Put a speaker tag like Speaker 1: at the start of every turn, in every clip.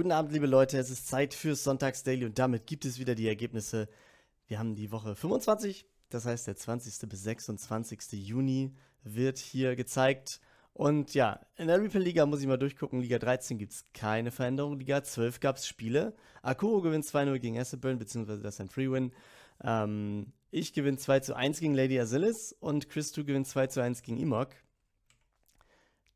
Speaker 1: Guten Abend, liebe Leute. Es ist Zeit für Sonntags-Daily und damit gibt es wieder die Ergebnisse. Wir haben die Woche 25, das heißt der 20. bis 26. Juni wird hier gezeigt. Und ja, in der Ripple Liga muss ich mal durchgucken. Liga 13 gibt es keine Veränderung. Liga 12 gab es Spiele. Akuro gewinnt 2-0 gegen Asseburn, beziehungsweise das ist ein Free-Win. Ähm, ich gewinne 2 1 gegen Lady Asilis und Chris Christu gewinnt 2 1 gegen Imok.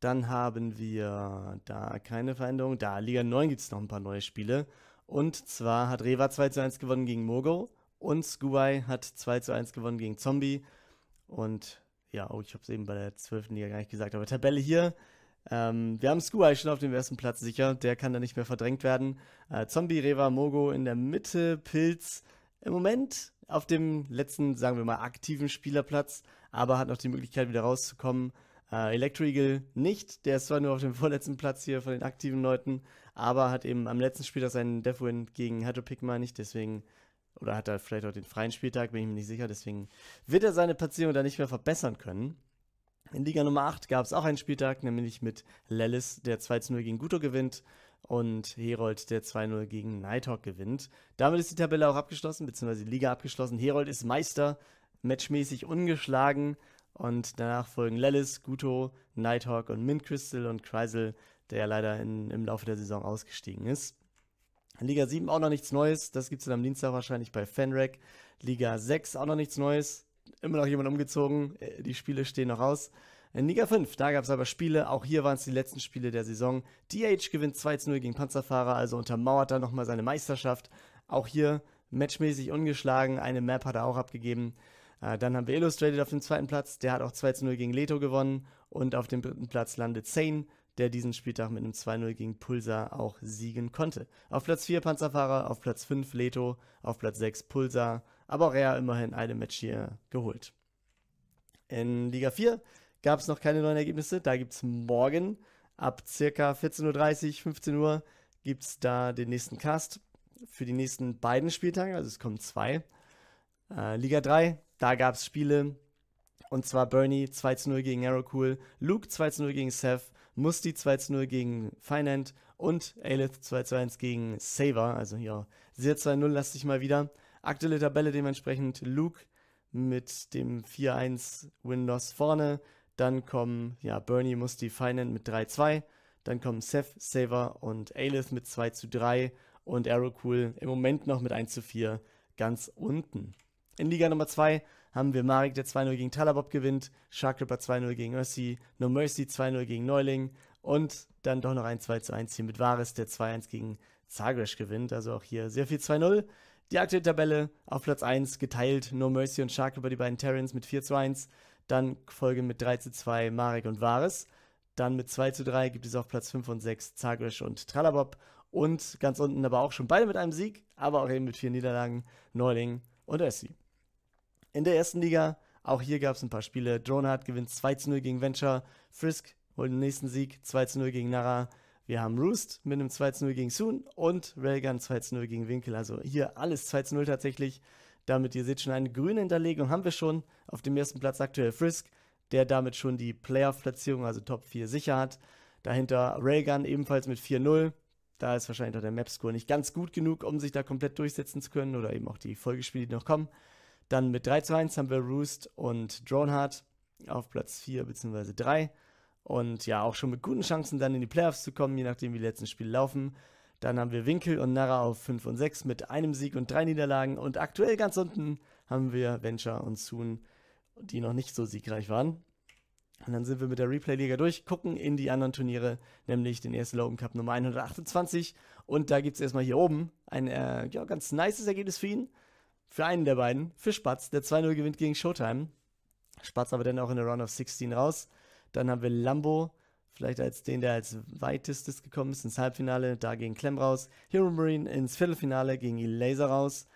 Speaker 1: Dann haben wir da keine Veränderung. Da Liga 9 gibt es noch ein paar neue Spiele. Und zwar hat Reva 2 zu 1 gewonnen gegen Mogo. Und Skuai hat 2 zu 1 gewonnen gegen Zombie. Und ja, oh, ich habe es eben bei der 12. Liga gar nicht gesagt, aber Tabelle hier. Ähm, wir haben Skuai schon auf dem ersten Platz sicher, der kann da nicht mehr verdrängt werden. Äh, Zombie, Reva, Mogo in der Mitte, Pilz im Moment auf dem letzten, sagen wir mal, aktiven Spielerplatz, aber hat noch die Möglichkeit wieder rauszukommen. Äh, Electro Eagle nicht, der ist zwar nur auf dem vorletzten Platz hier von den aktiven Leuten, aber hat eben am letzten Spieltag seinen Win gegen Hato Pigma nicht, deswegen, oder hat er vielleicht auch den freien Spieltag, bin ich mir nicht sicher, deswegen wird er seine Platzierung da nicht mehr verbessern können. In Liga Nummer 8 gab es auch einen Spieltag, nämlich mit Lellis, der 2-0 gegen Guto gewinnt und Herold, der 2-0 gegen Nighthawk gewinnt. Damit ist die Tabelle auch abgeschlossen, beziehungsweise die Liga abgeschlossen. Herold ist Meister, matchmäßig ungeschlagen, und danach folgen Lelis, Guto, Nighthawk und Mint Crystal und Chrysal, der ja leider in, im Laufe der Saison ausgestiegen ist. Liga 7 auch noch nichts Neues, das gibt es dann am Dienstag wahrscheinlich bei Fanrec. Liga 6 auch noch nichts Neues, immer noch jemand umgezogen, äh, die Spiele stehen noch aus. In Liga 5, da gab es aber Spiele, auch hier waren es die letzten Spiele der Saison. DH gewinnt 2-0 gegen Panzerfahrer, also untermauert da nochmal seine Meisterschaft. Auch hier matchmäßig ungeschlagen, eine Map hat er auch abgegeben. Äh, dann haben wir Illustrated auf dem zweiten Platz, der hat auch 2 zu 0 gegen Leto gewonnen und auf dem dritten Platz landet Zane, der diesen Spieltag mit einem 2-0 gegen Pulsar auch siegen konnte. Auf Platz 4 Panzerfahrer, auf Platz 5 Leto, auf Platz 6 Pulsar. aber auch er immerhin eine Match hier geholt. In Liga 4 gab es noch keine neuen Ergebnisse, da gibt es morgen ab circa 14.30 Uhr, 15 Uhr gibt es da den nächsten Cast für die nächsten beiden Spieltage, also es kommen zwei. Äh, Liga 3 da gab es Spiele, und zwar Bernie 2 zu 0 gegen Aerocool, Luke 2 zu 0 gegen Seth, Musti 2 zu 0 gegen Finant und Aelith 2 zu 1 gegen Saver. Also ja, sehr 2-0 lasse ich mal wieder. Aktuelle Tabelle dementsprechend Luke mit dem 4-1 Win-Loss vorne. Dann kommen ja, Bernie, Musti, Finant mit 3-2. Dann kommen Seth, Saver und Aelith mit 2 zu 3 und Aerocool im Moment noch mit 1 zu 4 ganz unten. In Liga Nummer 2 haben wir Marek, der 2-0 gegen Talabob gewinnt, Shark Ripper 2-0 gegen Mercy, No Mercy 2-0 gegen Neuling und dann doch noch ein 2-1 hier mit Vares, der 2-1 gegen Zagresh gewinnt. Also auch hier sehr viel 2-0. Die aktuelle Tabelle auf Platz 1 geteilt, No Mercy und Shark Ripper, die beiden Terrans mit 4-1. Dann folgen mit 3-2 Marek und Vares. Dann mit 2-3 gibt es auf Platz 5 und 6 Zagresh und Tralabob. Und ganz unten aber auch schon beide mit einem Sieg, aber auch eben mit vier Niederlagen, Neuling und Essie in der ersten Liga. Auch hier gab es ein paar Spiele. Dronhardt gewinnt 2 zu 0 gegen Venture. Frisk holt den nächsten Sieg 2 zu 0 gegen Nara. Wir haben Roost mit einem 2 zu 0 gegen Soon und Railgun 2 zu 0 gegen Winkel. Also hier alles 2 zu 0 tatsächlich. Damit ihr seht schon eine grüne Hinterlegung haben wir schon. Auf dem ersten Platz aktuell Frisk, der damit schon die Playoff-Platzierung, also Top 4 sicher hat. Dahinter Railgun ebenfalls mit 4-0. Da ist wahrscheinlich auch der Map-Score nicht ganz gut genug, um sich da komplett durchsetzen zu können oder eben auch die Folgespiele, die noch kommen. Dann mit 3 zu 1 haben wir Roost und Droneheart auf Platz 4 bzw. 3. Und ja, auch schon mit guten Chancen dann in die Playoffs zu kommen, je nachdem wie die letzten Spiele laufen. Dann haben wir Winkel und Nara auf 5 und 6 mit einem Sieg und drei Niederlagen. Und aktuell ganz unten haben wir Venture und Soon, die noch nicht so siegreich waren. Und dann sind wir mit der Replay-Liga durch, gucken in die anderen Turniere, nämlich den ersten Logan Cup Nummer 128. Und da gibt es erstmal hier oben ein äh, ja, ganz nices Ergebnis für ihn für einen der beiden, für Spatz, der 2-0 gewinnt gegen Showtime. Spatz aber dann auch in der Run of 16 raus. Dann haben wir Lambo, vielleicht als den, der als weitestes gekommen ist, ins Halbfinale, da gegen Clem raus. Hero Marine ins Viertelfinale gegen Laser raus.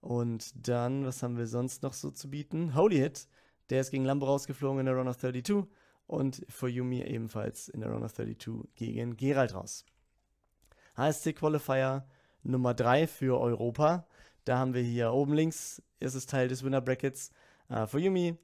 Speaker 1: Und dann, was haben wir sonst noch so zu bieten? Holy Hit, der ist gegen Lambo rausgeflogen in der Run of 32. Und For Yumi ebenfalls in der Run of 32 gegen Gerald raus. HSC Qualifier Nummer 3 für Europa. Da haben wir hier oben links, erstes Teil des Winner Brackets. Uh, For Yumi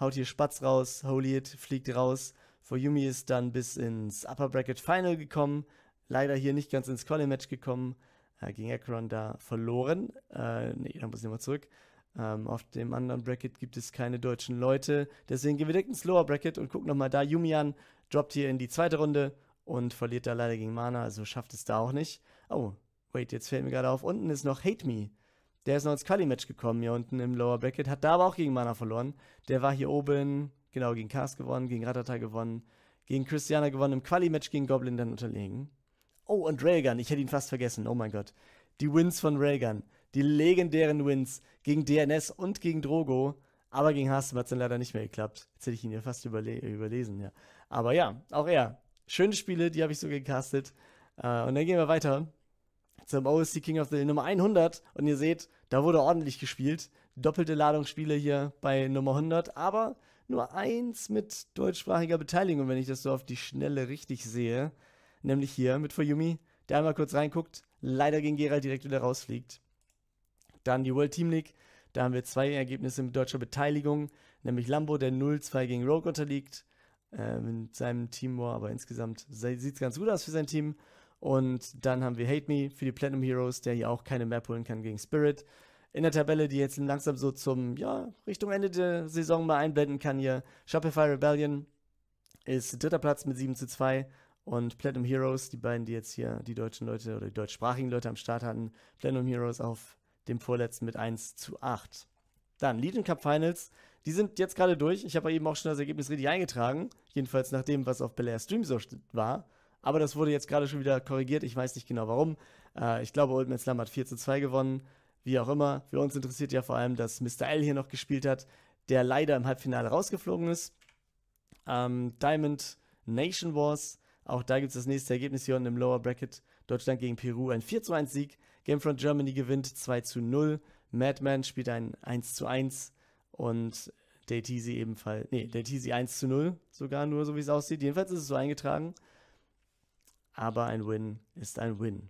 Speaker 1: haut hier Spatz raus, Holy It fliegt raus. For Yumi ist dann bis ins Upper Bracket Final gekommen. Leider hier nicht ganz ins Quali Match gekommen. Uh, gegen Akron da verloren. Uh, ne, da muss ich nochmal zurück. Um, ähm, auf dem anderen Bracket gibt es keine deutschen Leute. Deswegen gehen wir direkt ins Lower Bracket und gucken nochmal da. Yumi an, droppt hier in die zweite Runde und verliert da leider gegen Mana, also schafft es da auch nicht. Oh, wait, jetzt fällt mir gerade auf, unten ist noch Hate Me. Der ist noch ins Quali-Match gekommen hier unten im Lower Bracket, hat da aber auch gegen Mana verloren. Der war hier oben, genau, gegen Kars gewonnen, gegen Ratata gewonnen, gegen Christiana gewonnen, im Quali-Match gegen Goblin dann unterlegen. Oh, und Railgun, ich hätte ihn fast vergessen, oh mein Gott. Die Wins von Railgun, die legendären Wins gegen DNS und gegen Drogo, aber gegen Hastem hat es dann leider nicht mehr geklappt. Jetzt hätte ich ihn ja fast überle überlesen, ja. Aber ja, auch er. Schöne Spiele, die habe ich so gecastet. Uh, und dann gehen wir weiter zum OSC King of the Hill Nummer 100. Und ihr seht, da wurde ordentlich gespielt. Doppelte Ladungsspiele hier bei Nummer 100, aber nur eins mit deutschsprachiger Beteiligung, wenn ich das so auf die Schnelle richtig sehe. Nämlich hier mit Foyumi, der einmal kurz reinguckt, leider gegen Gerald direkt wieder rausfliegt. Dann die World Team League, da haben wir zwei Ergebnisse mit deutscher Beteiligung, nämlich Lambo, der 0-2 gegen Rogue unterliegt, äh, mit seinem Team War, aber insgesamt sieht es ganz gut aus für sein Team. Und dann haben wir Hate Me für die Platinum Heroes, der hier auch keine Map holen kann gegen Spirit. In der Tabelle, die jetzt langsam so zum, ja, Richtung Ende der Saison mal einblenden kann hier. Shopify Rebellion ist dritter Platz mit 7 zu 2. Und Platinum Heroes, die beiden, die jetzt hier die deutschen Leute oder die deutschsprachigen Leute am Start hatten, Platinum Heroes auf dem vorletzten mit 1 zu 8. Dann Legion Cup Finals, die sind jetzt gerade durch. Ich habe eben auch schon das Ergebnis richtig eingetragen, jedenfalls nach dem, was auf Belair Stream so war. Aber das wurde jetzt gerade schon wieder korrigiert. Ich weiß nicht genau warum. Äh, ich glaube, Old Man Slum hat 4 zu 2 gewonnen. Wie auch immer. Für uns interessiert ja vor allem, dass Mr. L hier noch gespielt hat, der leider im Halbfinale rausgeflogen ist. Ähm, Diamond Nation Wars. Auch da gibt es das nächste Ergebnis hier unten im Lower Bracket. Deutschland gegen Peru. Ein 4 zu 1 Sieg. Gamefront Germany gewinnt 2 zu 0. Madman spielt ein 1 zu 1. Und Dayteasy ebenfalls. Nee, Dayteasy 1 zu 0. Sogar nur, so wie es aussieht. Jedenfalls ist es so eingetragen aber ein Win ist ein Win.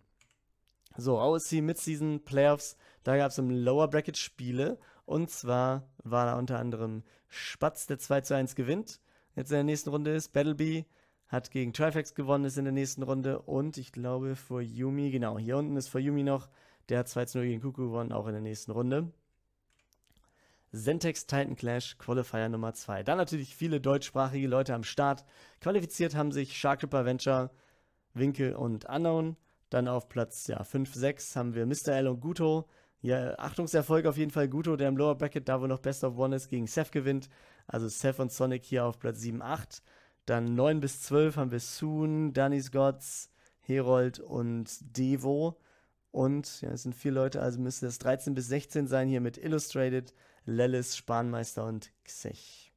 Speaker 1: So, OSC Midseason Playoffs, da gab es im Lower Bracket Spiele. Und zwar war da unter anderem Spatz, der 2 zu 1 gewinnt, jetzt in der nächsten Runde ist. Battleby hat gegen Trifax gewonnen, ist in der nächsten Runde. Und ich glaube, vor Yumi, genau, hier unten ist vor Yumi noch. Der hat 2 zu 0 gegen Kuku gewonnen, auch in der nächsten Runde. Zentex Titan Clash Qualifier Nummer 2. Dann natürlich viele deutschsprachige Leute am Start. Qualifiziert haben sich Shark Ripper Venture, Winkel und Unknown. Dann auf Platz 5, 6 haben wir Mr. L und Guto. Ja, Achtungserfolg auf jeden Fall Guto, der im Lower Bracket da, wo noch Best of One ist, gegen Seth gewinnt. Also Seth und Sonic hier auf Platz 7, 8. Dann 9 bis 12 haben wir Soon, Danny's Gods, Herold und Devo. Und ja, es sind vier Leute, also müssen es 13 bis 16 sein hier mit Illustrated, Lellis, Spanmeister und Xech.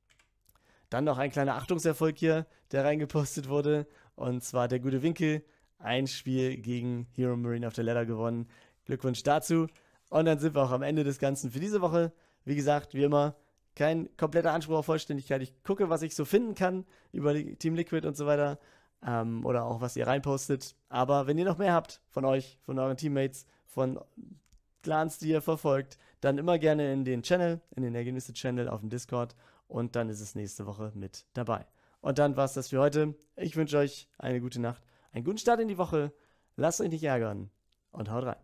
Speaker 1: Dann noch ein kleiner Achtungserfolg hier, der reingepostet wurde. Und zwar der gute Winkel, ein Spiel gegen Hero Marine auf der Ladder gewonnen. Glückwunsch dazu. Und dann sind wir auch am Ende des Ganzen für diese Woche. Wie gesagt, wie immer, kein kompletter Anspruch auf Vollständigkeit. Ich gucke, was ich so finden kann über Team Liquid und so weiter. Ähm, oder auch, was ihr reinpostet. Aber wenn ihr noch mehr habt von euch, von euren Teammates, von Clans, die ihr verfolgt, dann immer gerne in den Channel, in den Ergebnisse-Channel auf dem Discord. Und dann ist es nächste Woche mit dabei. Und dann war es das für heute. Ich wünsche euch eine gute Nacht, einen guten Start in die Woche. Lasst euch nicht ärgern und haut rein.